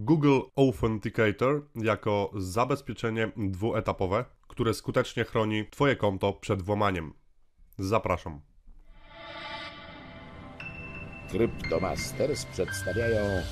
Google Authenticator jako zabezpieczenie dwuetapowe, które skutecznie chroni Twoje konto przed włamaniem. Zapraszam. Cryptomasters przedstawiają.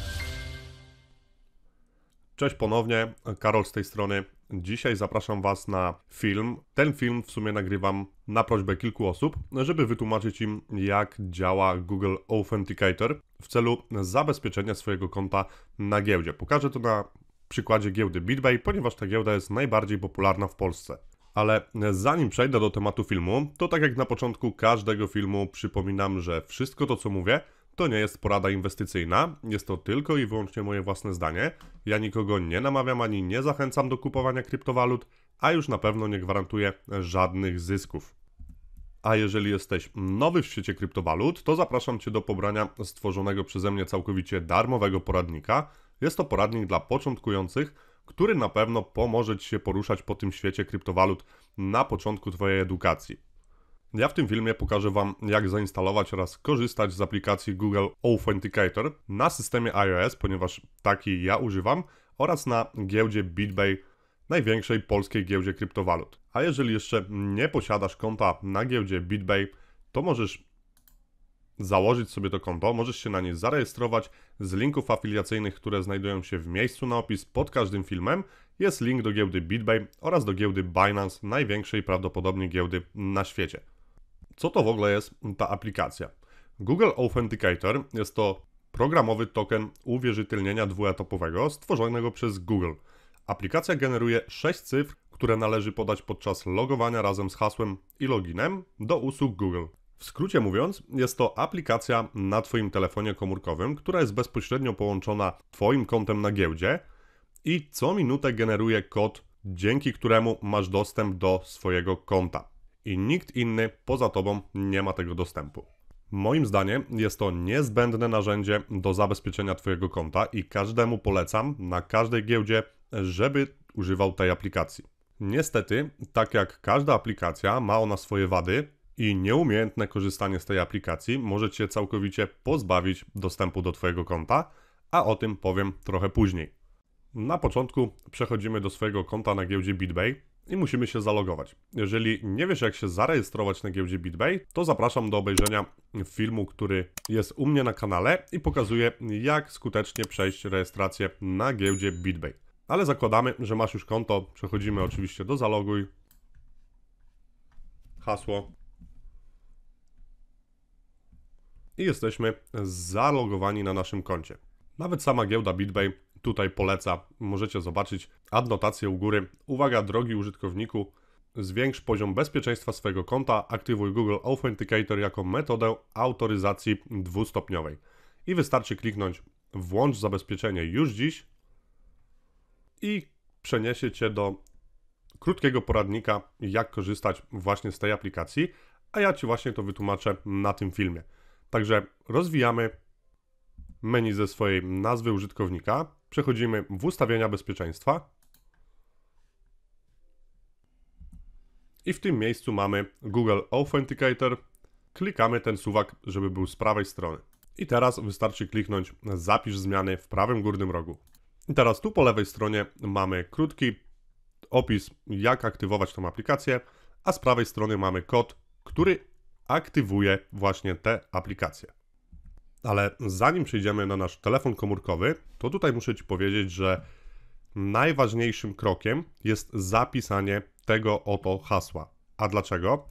Cześć ponownie, Karol z tej strony. Dzisiaj zapraszam Was na film. Ten film w sumie nagrywam na prośbę kilku osób, żeby wytłumaczyć im, jak działa Google Authenticator w celu zabezpieczenia swojego konta na giełdzie. Pokażę to na przykładzie giełdy BitBay, ponieważ ta giełda jest najbardziej popularna w Polsce. Ale zanim przejdę do tematu filmu, to tak jak na początku każdego filmu, przypominam, że wszystko to, co mówię, to nie jest porada inwestycyjna, jest to tylko i wyłącznie moje własne zdanie. Ja nikogo nie namawiam ani nie zachęcam do kupowania kryptowalut, a już na pewno nie gwarantuję żadnych zysków. A jeżeli jesteś nowy w świecie kryptowalut, to zapraszam Cię do pobrania stworzonego przeze mnie całkowicie darmowego poradnika. Jest to poradnik dla początkujących, który na pewno pomoże Ci się poruszać po tym świecie kryptowalut na początku Twojej edukacji. Ja w tym filmie pokażę Wam, jak zainstalować oraz korzystać z aplikacji Google Authenticator na systemie iOS, ponieważ taki ja używam, oraz na giełdzie BitBay, największej polskiej giełdzie kryptowalut. A jeżeli jeszcze nie posiadasz konta na giełdzie BitBay, to możesz założyć sobie to konto, możesz się na nie zarejestrować. Z linków afiliacyjnych, które znajdują się w miejscu na opis pod każdym filmem, jest link do giełdy BitBay oraz do giełdy Binance, największej prawdopodobnie giełdy na świecie. Co to w ogóle jest ta aplikacja? Google Authenticator jest to programowy token uwierzytelnienia dwuetapowego stworzonego przez Google. Aplikacja generuje 6 cyfr, które należy podać podczas logowania razem z hasłem i loginem do usług Google. W skrócie mówiąc, jest to aplikacja na Twoim telefonie komórkowym, która jest bezpośrednio połączona Twoim kontem na giełdzie i co minutę generuje kod, dzięki któremu masz dostęp do swojego konta i nikt inny poza tobą nie ma tego dostępu. Moim zdaniem jest to niezbędne narzędzie do zabezpieczenia Twojego konta i każdemu polecam na każdej giełdzie, żeby używał tej aplikacji. Niestety, tak jak każda aplikacja, ma ona swoje wady i nieumiejętne korzystanie z tej aplikacji może Cię całkowicie pozbawić dostępu do Twojego konta, a o tym powiem trochę później. Na początku przechodzimy do swojego konta na giełdzie BitBay i musimy się zalogować. Jeżeli nie wiesz jak się zarejestrować na giełdzie BitBay, to zapraszam do obejrzenia filmu, który jest u mnie na kanale i pokazuje jak skutecznie przejść rejestrację na giełdzie BitBay. Ale zakładamy, że masz już konto, przechodzimy oczywiście do zaloguj, hasło i jesteśmy zalogowani na naszym koncie. Nawet sama giełda BitBay tutaj poleca. Możecie zobaczyć adnotację u góry. Uwaga, drogi użytkowniku, zwiększ poziom bezpieczeństwa swojego konta, aktywuj Google Authenticator jako metodę autoryzacji dwustopniowej. I wystarczy kliknąć włącz zabezpieczenie już dziś i przeniesie Cię do krótkiego poradnika, jak korzystać właśnie z tej aplikacji, a ja Ci właśnie to wytłumaczę na tym filmie. Także rozwijamy menu ze swojej nazwy użytkownika, Przechodzimy w ustawienia bezpieczeństwa. I w tym miejscu mamy Google Authenticator. Klikamy ten suwak, żeby był z prawej strony. I teraz wystarczy kliknąć zapisz zmiany w prawym górnym rogu. I teraz tu po lewej stronie mamy krótki opis, jak aktywować tą aplikację, a z prawej strony mamy kod, który aktywuje właśnie tę aplikację. Ale zanim przejdziemy na nasz telefon komórkowy, to tutaj muszę Ci powiedzieć, że najważniejszym krokiem jest zapisanie tego oto hasła. A dlaczego?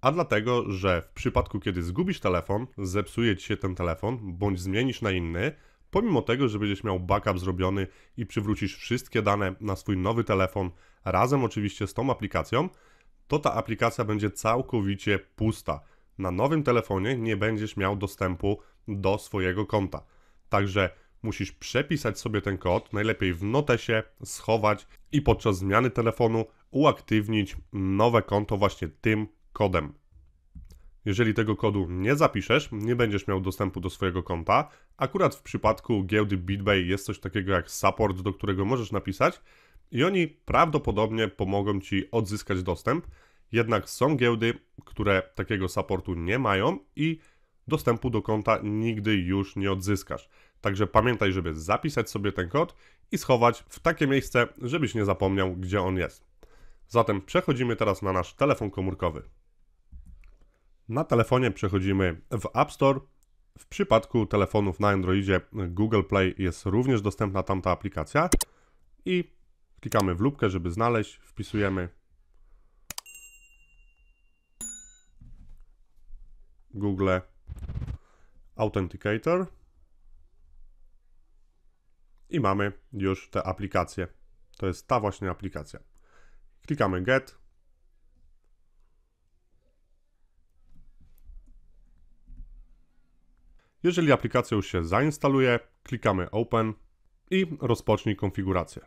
A dlatego, że w przypadku, kiedy zgubisz telefon, zepsuje Ci się ten telefon, bądź zmienisz na inny, pomimo tego, że będziesz miał backup zrobiony i przywrócisz wszystkie dane na swój nowy telefon, razem oczywiście z tą aplikacją, to ta aplikacja będzie całkowicie pusta. Na nowym telefonie nie będziesz miał dostępu do swojego konta. Także musisz przepisać sobie ten kod, najlepiej w notesie, schować i podczas zmiany telefonu uaktywnić nowe konto właśnie tym kodem. Jeżeli tego kodu nie zapiszesz, nie będziesz miał dostępu do swojego konta. Akurat w przypadku giełdy BitBay jest coś takiego jak support, do którego możesz napisać i oni prawdopodobnie pomogą ci odzyskać dostęp. Jednak są giełdy, które takiego supportu nie mają i dostępu do konta nigdy już nie odzyskasz. Także pamiętaj, żeby zapisać sobie ten kod i schować w takie miejsce, żebyś nie zapomniał, gdzie on jest. Zatem przechodzimy teraz na nasz telefon komórkowy. Na telefonie przechodzimy w App Store. W przypadku telefonów na Androidzie Google Play jest również dostępna tamta aplikacja i klikamy w lupkę, żeby znaleźć, wpisujemy Google Authenticator i mamy już tę aplikację. To jest ta właśnie aplikacja. Klikamy Get. Jeżeli aplikacja już się zainstaluje, klikamy Open i rozpocznij konfigurację.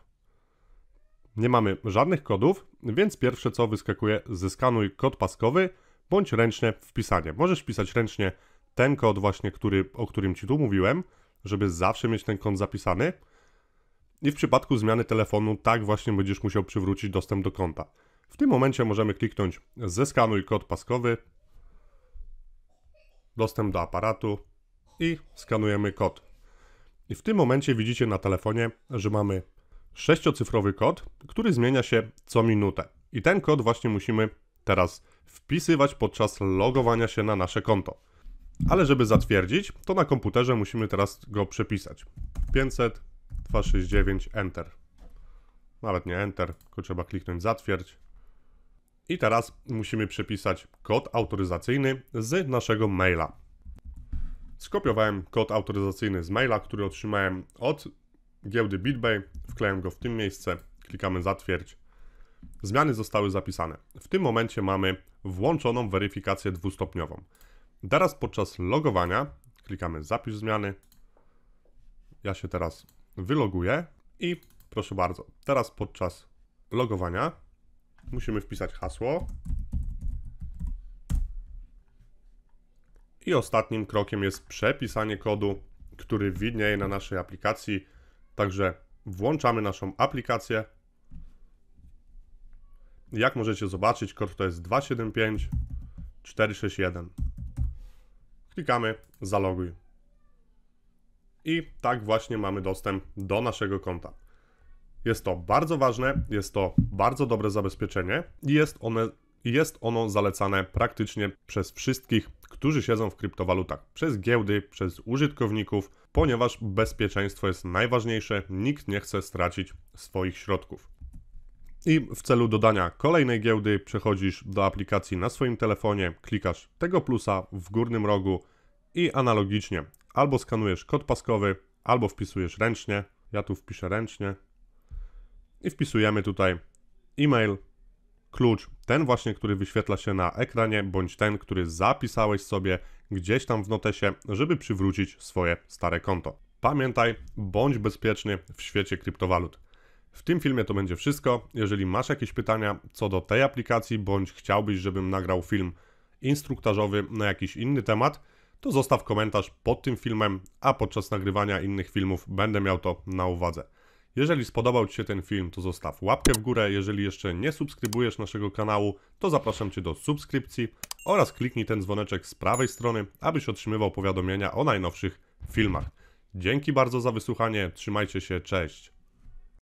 Nie mamy żadnych kodów, więc pierwsze co wyskakuje, zeskanuj kod paskowy bądź ręcznie wpisanie. Możesz wpisać ręcznie ten kod właśnie, który, o którym Ci tu mówiłem, żeby zawsze mieć ten kod zapisany. I w przypadku zmiany telefonu tak właśnie będziesz musiał przywrócić dostęp do konta. W tym momencie możemy kliknąć zeskanuj kod paskowy, dostęp do aparatu i skanujemy kod. I w tym momencie widzicie na telefonie, że mamy sześciocyfrowy kod, który zmienia się co minutę. I ten kod właśnie musimy teraz wpisywać podczas logowania się na nasze konto. Ale żeby zatwierdzić, to na komputerze musimy teraz go przepisać. 500 269 Enter. Nawet nie Enter, tylko trzeba kliknąć zatwierdź. I teraz musimy przepisać kod autoryzacyjny z naszego maila. Skopiowałem kod autoryzacyjny z maila, który otrzymałem od giełdy BitBay. Wklejam go w tym miejsce, klikamy zatwierdź. Zmiany zostały zapisane. W tym momencie mamy włączoną weryfikację dwustopniową. Teraz podczas logowania klikamy zapisz zmiany. Ja się teraz wyloguję i proszę bardzo, teraz podczas logowania musimy wpisać hasło. I ostatnim krokiem jest przepisanie kodu, który widnieje na naszej aplikacji. Także włączamy naszą aplikację. Jak możecie zobaczyć, kod to jest 275461. Klikamy zaloguj. I tak właśnie mamy dostęp do naszego konta. Jest to bardzo ważne, jest to bardzo dobre zabezpieczenie i jest, one, jest ono zalecane praktycznie przez wszystkich, którzy siedzą w kryptowalutach, przez giełdy, przez użytkowników, ponieważ bezpieczeństwo jest najważniejsze, nikt nie chce stracić swoich środków. I w celu dodania kolejnej giełdy przechodzisz do aplikacji na swoim telefonie, klikasz tego plusa w górnym rogu i analogicznie albo skanujesz kod paskowy, albo wpisujesz ręcznie. Ja tu wpiszę ręcznie i wpisujemy tutaj e-mail, klucz, ten właśnie, który wyświetla się na ekranie, bądź ten, który zapisałeś sobie gdzieś tam w notesie, żeby przywrócić swoje stare konto. Pamiętaj, bądź bezpieczny w świecie kryptowalut. W tym filmie to będzie wszystko. Jeżeli masz jakieś pytania co do tej aplikacji, bądź chciałbyś, żebym nagrał film instruktażowy na jakiś inny temat, to zostaw komentarz pod tym filmem, a podczas nagrywania innych filmów będę miał to na uwadze. Jeżeli spodobał Ci się ten film, to zostaw łapkę w górę. Jeżeli jeszcze nie subskrybujesz naszego kanału, to zapraszam Cię do subskrypcji oraz kliknij ten dzwoneczek z prawej strony, abyś otrzymywał powiadomienia o najnowszych filmach. Dzięki bardzo za wysłuchanie, trzymajcie się, cześć!